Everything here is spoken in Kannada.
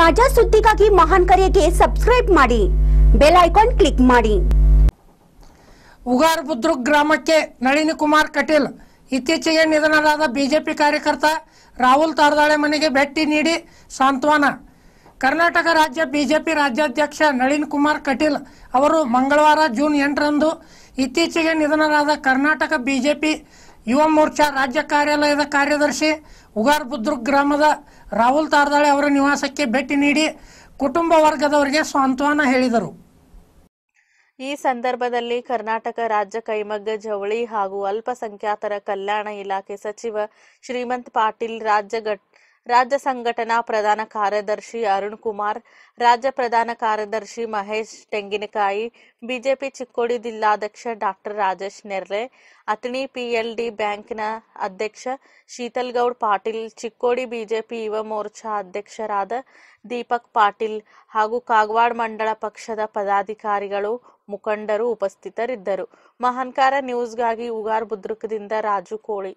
ತಾಜಾ ಸುದ್ದಿಗಾಗಿ ಮಹಾನ್ ಕರೆಗೆ ಸಬ್ಸ್ಕ್ರೈಬ್ ಮಾಡಿ ಬೆಲ್ ಐಕಾನ್ ಕ್ಲಿಕ್ ಮಾಡಿ ಉಗಾರ್ ಗ್ರಾಮಕ್ಕೆ ನಳಿನಿ ಕುಮಾರ್ ಕಟೀಲ್ ಇತ್ತೀಚೆಗೆ ನಿಧನರಾದ ಬಿಜೆಪಿ ಕಾರ್ಯಕರ್ತ ರಾಹುಲ್ ತಾರದಾಳೆ ಮನೆಗೆ ಭೇಟಿ ನೀಡಿ ಸಾಂತ್ವನ ಕರ್ನಾಟಕ ರಾಜ್ಯ ಬಿಜೆಪಿ ರಾಜ್ಯಾಧ್ಯಕ್ಷ ನಳಿನ್ ಕುಮಾರ್ ಕಟೀಲ್ ಅವರು ಮಂಗಳವಾರ ಜೂನ್ ಎಂಟರಂದು ಇತ್ತೀಚೆಗೆ ನಿಧನರಾದ ಕರ್ನಾಟಕ ಬಿಜೆಪಿ ಯುವ ಮೋರ್ಚಾ ರಾಜ್ಯ ಕಾರ್ಯಾಲಯದ ಕಾರ್ಯದರ್ಶಿ ಉಗಾರ್ ಗ್ರಾಮದ ರಾಹುಲ್ ತಾರದಾಳೆ ಅವರ ನಿವಾಸಕ್ಕೆ ಭೇಟಿ ನೀಡಿ ಕುಟುಂಬ ವರ್ಗದವರಿಗೆ ಸಾಂತ್ವನ ಹೇಳಿದರು ಈ ಸಂದರ್ಭದಲ್ಲಿ ಕರ್ನಾಟಕ ರಾಜ್ಯ ಕೈಮಗ್ಗ ಜವಳಿ ಹಾಗೂ ಅಲ್ಪಸಂಖ್ಯಾತರ ಕಲ್ಯಾಣ ಇಲಾಖೆ ಸಚಿವ ಶ್ರೀಮಂತ್ ಪಾಟೀಲ್ ರಾಜ್ಯ ರಾಜ್ಯ ಸಂಘಟನಾ ಪ್ರಧಾನ ಕಾರ್ಯದರ್ಶಿ ಅರುಣ್ ಕುಮಾರ್ ರಾಜ್ಯ ಪ್ರಧಾನ ಕಾರ್ಯದರ್ಶಿ ಮಹೇಶ್ ತೆಂಗಿನಕಾಯಿ ಬಿಜೆಪಿ ಚಿಕ್ಕೋಡಿ ಜಿಲ್ಲಾಧ್ಯಕ್ಷ ಡಾಕ್ಟರ್ ರಾಜೇಶ್ ನೆರ್ರೆ ಅಥಣಿ ಪಿಎಲ್ಡಿ ಬ್ಯಾಂಕ್ನ ಅಧ್ಯಕ್ಷ ಶೀತಲ್ಗೌಡ್ ಪಾಟೀಲ್ ಚಿಕ್ಕೋಡಿ ಬಿಜೆಪಿ ಯುವ ಮೋರ್ಚಾ ಅಧ್ಯಕ್ಷರಾದ ದೀಪಕ್ ಪಾಟೀಲ್ ಹಾಗೂ ಕಾಗವಾಡ ಮಂಡಳ ಪಕ್ಷದ ಪದಾಧಿಕಾರಿಗಳು ಮುಖಂಡರು ಉಪಸ್ಥಿತರಿದ್ದರು ಮಹಾನ್ಕಾರ ನ್ಯೂಸ್ಗಾಗಿ ಉಗಾರ್ ಬುದ್ರಕದಿಂದ ರಾಜು ಕೋಳಿ